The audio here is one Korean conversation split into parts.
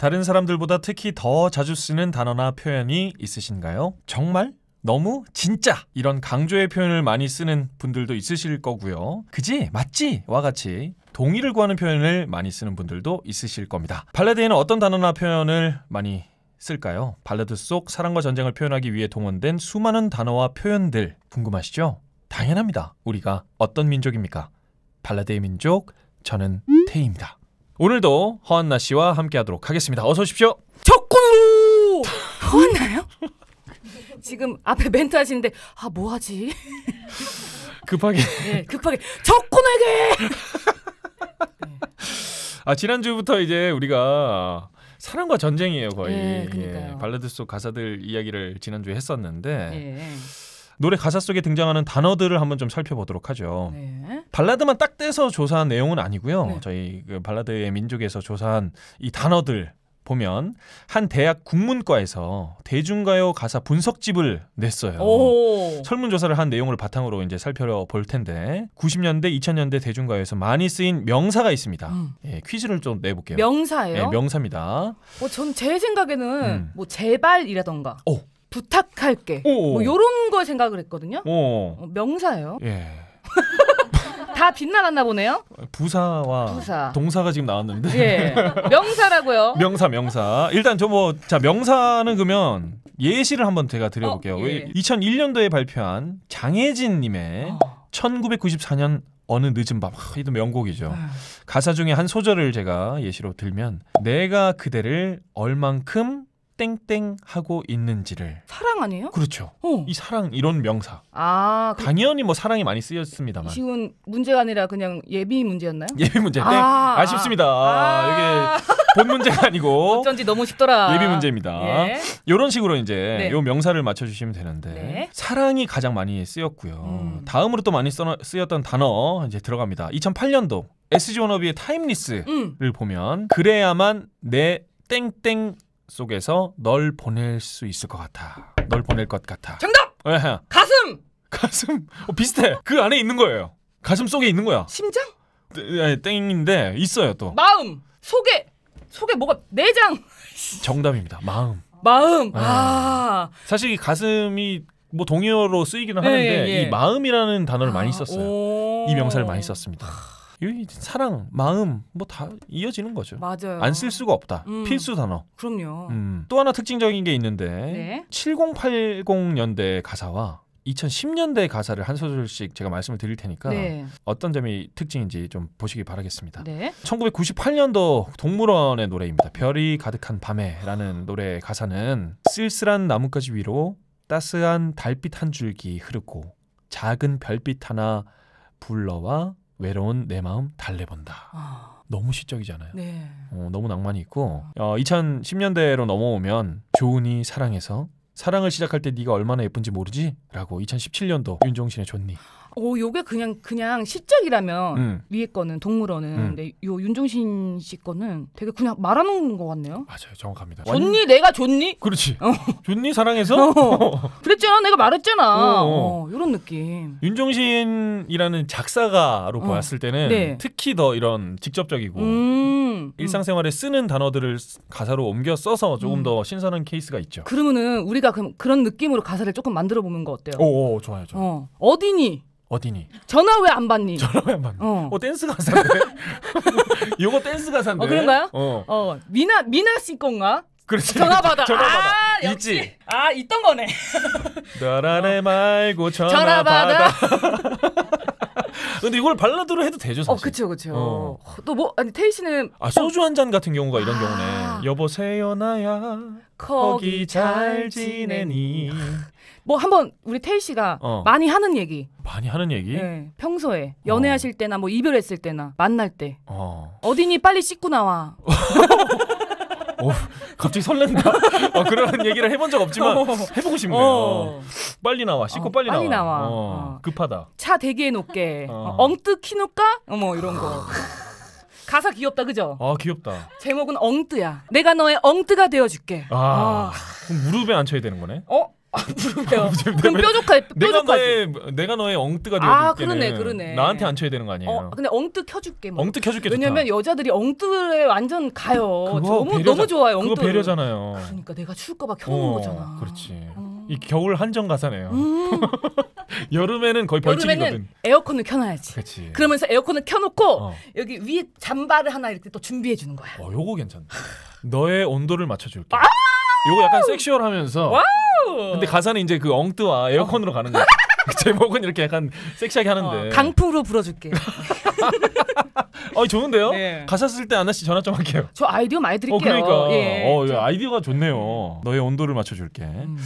다른 사람들보다 특히 더 자주 쓰는 단어나 표현이 있으신가요? 정말? 너무? 진짜? 이런 강조의 표현을 많이 쓰는 분들도 있으실 거고요. 그지? 맞지? 와 같이 동의를 구하는 표현을 많이 쓰는 분들도 있으실 겁니다. 발레드에는 어떤 단어나 표현을 많이 쓸까요? 발레드 속 사랑과 전쟁을 표현하기 위해 동원된 수많은 단어와 표현들 궁금하시죠? 당연합니다. 우리가 어떤 민족입니까? 발라드의 민족, 저는 테이입니다. 오늘도 허한나 씨와 함께하도록 하겠습니다. 어서 오십시오. 척골로 허한나요? 지금 앞에 멘트 하시는데 아 뭐하지? 급하게 네, 급하게 적군에게 네. 아 지난주부터 이제 우리가 사랑과 전쟁이에요 거의 네, 예, 예 발라드 속 가사들 이야기를 지난주에 했었는데 예. 노래 가사 속에 등장하는 단어들을 한번 좀 살펴보도록 하죠. 네. 발라드만 딱 떼서 조사한 내용은 아니고요. 네. 저희 그 발라드의 민족에서 조사한 이 단어들 보면 한 대학 국문과에서 대중가요 가사 분석집을 냈어요. 오. 설문조사를 한 내용을 바탕으로 이제 살펴볼 텐데 90년대, 2000년대 대중가요에서 많이 쓰인 명사가 있습니다. 음. 예, 퀴즈를 좀 내볼게요. 명사예요? 예, 명사입니다. 어, 전제 생각에는 음. 뭐 제발이라던가. 오. 부탁할게. 오뭐 요런 걸 생각을 했거든요. 어, 명사예요. 예. 다 빗나갔나 보네요. 부사와 부사. 동사가 지금 나왔는데. 예. 명사라고요. 명사 명사. 일단 저 뭐자 명사는 그러면 예시를 한번 제가 드려볼게요. 어, 예. 2001년도에 발표한 장혜진 님의 어. 1994년 어느 늦은 밤. 하, 이도 명곡이죠. 네. 가사 중에 한 소절을 제가 예시로 들면 내가 그대를 얼만큼 땡땡 하고 있는지를 사랑 아니에요? 그렇죠. 어. 이 사랑 이런 명사. 아 그, 당연히 뭐 사랑이 많이 쓰였습니다만. 지금 문제가 아니라 그냥 예비 문제였나요? 예비 문제. 아, 아, 쉽습니다 아. 이게 본 문제가 아니고 어쩐지 너무 쉽더라. 예비 문제입니다. 예. 이런 식으로 이제 네. 요 명사를 맞춰주시면 되는데 네. 사랑이 가장 많이 쓰였고요. 음. 다음으로 또 많이 써, 쓰였던 단어 이제 들어갑니다. 2008년도 SG 워너비의 타임리스를 음. 보면 그래야만 내 땡땡 속에서 널 보낼 수 있을 것 같아. 널 보낼 것 같아. 정답! 예. 가슴! 가슴! 어, 비슷해. 그 안에 있는 거예요. 가슴 속에 있는 거야. 심장? 네, 네, 땡인데 있어요 또. 마음! 속에! 속에 뭐가 내장! 정답입니다. 마음. 마음. 아. 아. 사실 가슴이 뭐 동의어로 쓰이기는 하는데 예, 예. 이 마음이라는 단어를 아. 많이 썼어요. 이 명사를 많이 썼습니다. 이 사랑, 마음 뭐 다 이어지는 거죠. 맞아요. 안 쓸 수가 없다. 음. 필수 단어. 그럼요. 음. 또 하나 특징적인 게 있는데 네. 7080년대 가사와 2010년대 가사를 한 소절씩 제가 말씀을 드릴 테니까 네. 어떤 점이 특징인지 좀 보시기 바라겠습니다. 네. 1998년도 동물원의 노래입니다. 별이 가득한 밤에라는 노래 가사는 쓸쓸한 나뭇가지 위로 따스한 달빛 한 줄기 흐르고 작은 별빛 하나 불러와 외로운 내 마음 달래본다. 아. 너무 시적이잖아요. 네. 어, 너무 낭만이 있고 어, 2010년대로 넘어오면 조은이 사랑해서 사랑을 시작할 때 네가 얼마나 예쁜지 모르지라고 2017년도 윤종신의 좋니 오, 어, 요게 그냥 그냥 실적이라면 음. 위에 거는 동물원은 음. 근데 요 윤종신 씨 거는 되게 그냥 말하는 것 같네요. 맞아요, 정확합니다. 좋니 내가 좋니? 그렇지. 어. 좋니 사랑해서? 어. 그랬잖아, 내가 말했잖아. 어, 이런 어. 어, 느낌. 윤종신이라는 작사가로 보았을 때는 네. 특히 더 이런 직접적이고 음. 일상생활에 쓰는 단어들을 가사로 옮겨 써서 조금 음. 더 신선한 케이스가 있죠. 그러면은 우리가 그럼 그런 느낌으로 가사를 조금 만들어 보는 거 어때요? 오, 오 좋아요, 좋아요. 어디니? 어디니? 전화 왜 안 받니? 전화 왜 안 받니? 어. 어 댄스 가사인데? 요거 댄스 가사인데? 어, 그런가요? 어. 어. 미나, 미나 씨 건가? 그렇지. 전화 받아. 전화 받아. 아, 있지. 아, 있던 거네. 나라네 말고 전화, 전화 받아. 받아. 근데 이걸 발라드로 해도 되죠 어, 사실. 어, 그렇죠, 그렇죠. 어. 또뭐 아니 테이 씨는 아 소주 한 잔 같은 경우가 이런 아. 경우네. 여보 세요나야 거기 잘 지내니. 뭐 한번 우리 테이 씨가 어. 많이 하는 얘기. 많이 하는 얘기? 네. 평소에 어. 연애하실 때나 뭐 이별했을 때나 만날 때. 어. 어디니 빨리 씻고 나와. 오, 어, 갑자기 설렌다. 어, 그런 얘기를 해본 적 없지만 어. 해보고 싶네요. 어. 빨리 나와. 씻고 어, 빨리, 빨리 나와. 나 급하다. 차 대기해 놓게. 엉뜨 키누까? 어 이런 거. 가사 귀엽다 그죠? 아 귀엽다. 제목은 엉뜨야. 내가 너의 엉뜨가 되어줄게. 아, 아. 그럼 무릎에 앉혀야 되는 거네? 어? 아, 부르면 그럼 뾰족하 내가 너의 뭐, 내가 너의 엉뜨가 되어 아 그러네 그러네 나한테 안 쳐야 되는 거 아니에요? 어, 근데 엉뜨 켜줄게 뭐. 엉뜨 켜줄게 왜냐면 좋다. 여자들이 엉뜨에 완전 가요 너무 배려자, 너무 좋아요 엉뜨 그거 배려잖아요 그러니까 내가 추울까봐 켜놓은 어, 거잖아 그렇지 음. 이 겨울 한정 가사네요 음. 여름에는 거의 벌칙이거든 여름에는 에어컨을 켜놔야지 그치. 그러면서 에어컨을 켜놓고 어. 여기 위에 잠바를 하나 이렇게 또 준비해 주는 거야 어 요거 괜찮다 너의 온도를 맞춰줄게 아! 요거 약간 섹슈얼하면서 와우! 근데 가사는 이제 그 엉뜨와 에어컨으로 가는 거야. 그 제목은 이렇게 약간 섹시하게 하는데. 어, 강풍으로 불어줄게. 어 좋은데요? 네. 가사 쓸때 아나 씨 전화 좀 할게요. 저 아이디어 많이 드릴게요. 어, 그러니까. 예. 어, 아이디어가 좋네요. 너의 온도를 맞춰줄게. 음.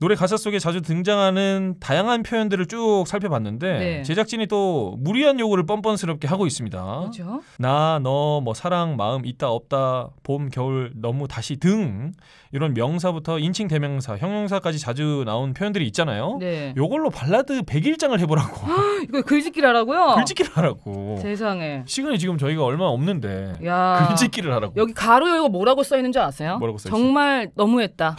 노래 가사 속에 자주 등장하는 다양한 표현들을 쭉 살펴봤는데 네. 제작진이 또 무리한 요구를 뻔뻔스럽게 하고 있습니다. 그렇죠. 나, 너, 뭐 사랑, 마음, 있다, 없다, 봄, 겨울, 너무, 다시 등 이런 명사부터 인칭 대명사, 형용사까지 자주 나온 표현들이 있잖아요. 네. 요걸로 발라드 100일장을 해보라고. 아, 이거 글짓기를 하라고요? 글짓기를 하라고. 세상에. 시간이 지금 저희가 얼마 없는데 야. 글짓기를 하라고. 여기 가로 열고 뭐라고 써 있는 줄 아세요? 뭐라고 써 있어요? 정말 너무했다.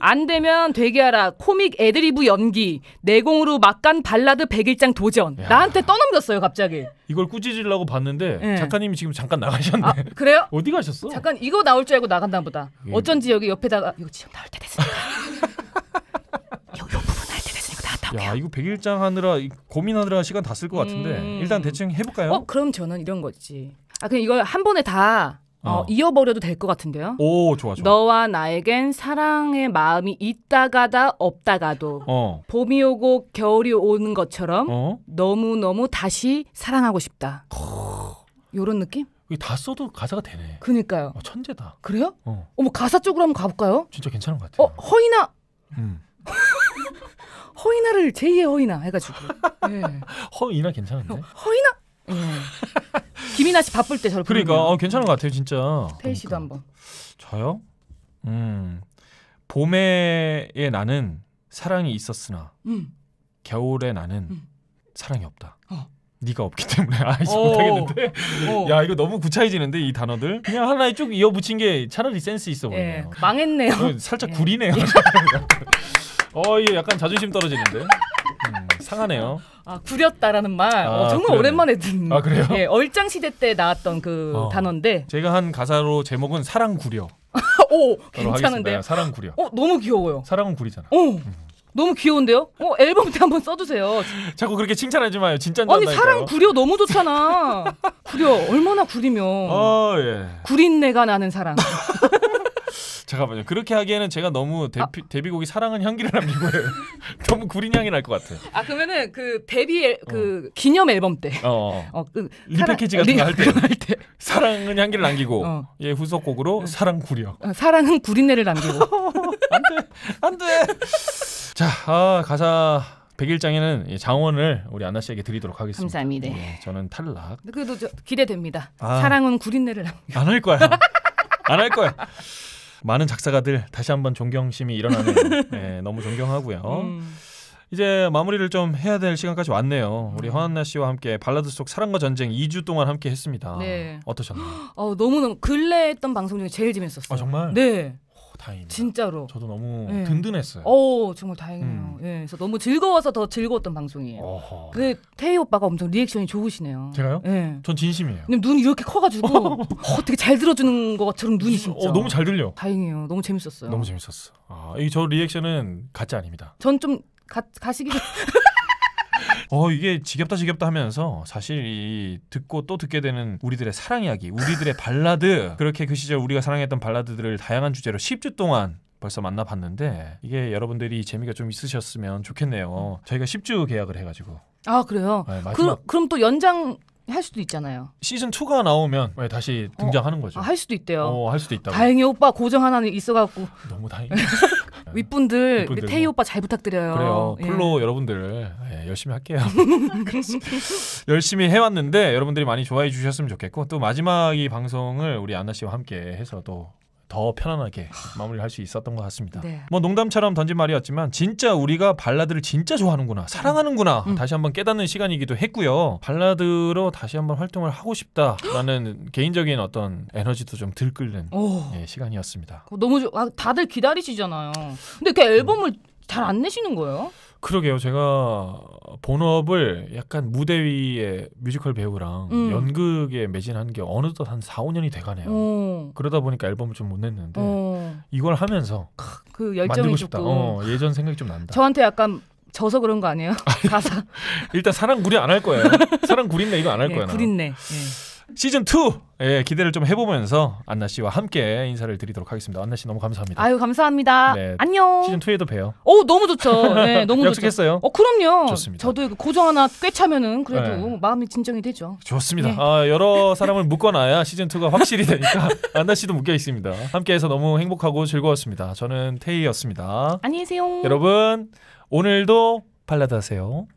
안 되면 되게 연기하라 코믹 애드리브 연기 내공으로 막간 발라드 1 0 0일장 도전 야. 나한테 떠넘겼어요 갑자기 이걸 꾸짖으려고 봤는데 네. 작가님이 지금 잠깐 나가셨네 아, 그래요? 어디 가셨어? 잠깐 이거 나올 줄 알고 나간다 보다 예. 어쩐지 여기 옆에다가 이거 지금 나올 때 됐으니까 요, 요 부분 나올 때 됐으니까 나갔다 올게요 야 이거 1 0 0일장 하느라 고민하느라 시간 다 쓸 것 같은데 음... 일단 대충 해볼까요? 어 그럼 저는 이런 거지 아 그냥 이걸 한 번에 다 어, 어, 이어버려도 될 것 같은데요. 오 좋아 좋아. 너와 나에겐 사랑의 마음이 있다가다 없다가도 어. 봄이 오고 겨울이 오는 것처럼 어? 너무 너무 다시 사랑하고 싶다. 요런 느낌? 다 써도 가사가 되네. 그니까요. 어, 천재다. 그래요? 어 어머 가사 쪽으로 한번 가볼까요? 진짜 괜찮은 것 같아. 어 허이나 음. 허이나를 제2의 허이나 해가지고 예. 허이나 괜찮은데? 허이나 예. 김이나 씨 바쁠 때 저를 그러니까 어, 괜찮은 것 같아요 진짜. 페이 씨도 그러니까. 한번. 저요? 음 봄에의 나는 사랑이 있었으나 음. 겨울에 나는 음. 사랑이 없다. 어. 네가 없기 때문에 아이씨 어. 못하겠는데 어. 야 이거 너무 구차해지는데 이 단어들 그냥 하나에 쭉 이어붙인 게 차라리 센스 있어 보이네요 예, 망했네요 어, 살짝 예. 구리네요 어, 이 약간 자존심 떨어지는데 상하네요. 아 구렸다라는 말 어, 아, 어, 정말 그러네. 오랜만에 듣는. 아 그래요? 예, 얼짱 시대 때 나왔던 그 어. 단어인데. 제가 한 가사로 제목은 사랑 구려. 오 괜찮은데요? 사랑 구려. 어 너무 귀여워요. 사랑은 구리잖아. 오. 음. 너무 귀여운데요? 어 앨범 때 한번 써주세요. 자꾸 그렇게 칭찬하지 마요. 진짜 아니 한다니까요. 사랑 구려 너무 좋잖아. 구려 얼마나 구리면. 어 예. 구린 내가 나는 사랑. 잠깐만요. 그렇게 하기에는 제가 너무 데피, 아. 데뷔곡이 사랑은 향기를 남기고 너무 구린 향이 날 것 같아요. 아 그러면은 그 데뷔 앨, 어. 그 어. 기념 앨범 때, 어, 어. 어 그 리패키지 같은 거할 때, 때, 사랑은 향기를 남기고 어. 예 후속곡으로 네. 사랑 구려. 사랑은 구린내를 남기고. 안돼 안돼. 자 아, 가사. 1 0장에는 장원을 우리 안나 씨에게 드리도록 하겠습니다. 감사합니다. 예, 저는 탈락. 그래도 기대됩니다. 아. 사랑은 구린내를 안할 거야. 안 할 거야. 많은 작사가들 다시 한번 존경심이 일어나는요 네, 너무 존경하고요. 음. 이제 마무리를 좀 해야 될 시간까지 왔네요. 우리 음. 허한나 씨와 함께 발라드 속 사랑과 전쟁 2주 동안 함께 했습니다. 네. 어떠셨나요? 어, 너무너무 근래 했던 방송 중에 제일 재밌었어요. 아, 정말? 네. 다행입니다. 진짜로. 저도 너무 네. 든든했어요. 어, 정말 다행이에요. 음. 예, 그래서 너무 즐거워서 더 즐거웠던 방송이에요. 어허. 그 태희 오빠가 엄청 리액션이 좋으시네요. 제가요? 예. 전 진심이에요. 근데 눈이 이렇게 커가지고 어, 되게 잘 들어주는 것처럼 눈이 어, 진짜. 어, 너무 잘 들려. 다행이에요. 너무 재밌었어요. 너무 재밌었어. 아, 이저 리액션은 가짜 아닙니다. 전 좀 가시기 어 이게 지겹다 지겹다 하면서 사실 이 듣고 또 듣게 되는 우리들의 사랑 이야기, 우리들의 발라드 그렇게 그 시절 우리가 사랑했던 발라드들을 다양한 주제로 10주 동안 벌써 만나봤는데 이게 여러분들이 재미가 좀 있으셨으면 좋겠네요. 저희가 10주 계약을 해가지고 아 그래요? 네, 그, 그럼 또 연장 할 수도 있잖아요. 시즌 2가 나오면 네, 다시 어, 등장하는 어, 거죠. 아, 할 수도 있대요. 어, 할 수도 있다. 다행히 오빠 고정 하나는 있어갖고. 너무 다행. 이다 네. 윗분들, 윗분들 태희 뭐. 오빠 잘 부탁드려요. 그래요. 예. 플로 여러분들 예, 열심히 할게요. 열심히 해왔는데 여러분들이 많이 좋아해 주셨으면 좋겠고 또 마지막 이 방송을 우리 안나 씨와 함께 해서 또더 편안하게 마무리를 할 수 있었던 것 같습니다. 네. 뭐 농담처럼 던진 말이었지만 진짜 우리가 발라드를 진짜 좋아하는구나, 음. 사랑하는구나 음. 다시 한번 깨닫는 시간이기도 했고요. 발라드로 다시 한번 활동을 하고 싶다라는 개인적인 어떤 에너지도 좀 들끓는 예, 시간이었습니다. 너무 좋... 아, 다들 기다리시잖아요. 근데 그 앨범을 음. 잘안 내시는 거예요? 그러게요. 제가 본업을 약간 무대 위에 뮤지컬 배우랑 음. 연극에 매진한 게 어느덧 한 4, 5년이 돼가네요. 오. 어. 그러다 보니까 앨범을 좀 못 냈는데 오. 어. 이걸 하면서 그 열정이 싶다. 어, 예전 생각이 좀 난다. 저한테 약간 져서 그런 거 아니에요? 가사. 일단 사랑 구리 안 할 거예요. 사랑 구린내 이거 안할 예, 거예요. 구린내. 예. 시즌 2 예, 기대를 좀 해보면서 안나 씨와 함께 인사를 드리도록 하겠습니다. 안나 씨 너무 감사합니다. 아유 감사합니다. 네, 안녕. 시즌 2에도 봬요. 오 너무 좋죠. 네, 너무 약속했어요. 어 그럼요. 좋습니다. 저도 고정 하나 꿰차면은 그래도 네. 마음이 진정이 되죠. 좋습니다. 네. 아, 여러 사람을 묶어놔야 시즌 2가 확실히 되니까 안나 씨도 묶여 있습니다. 함께해서 너무 행복하고 즐거웠습니다. 저는 테이였습니다. 안녕히 계세요. 여러분 오늘도 발라드 하세요.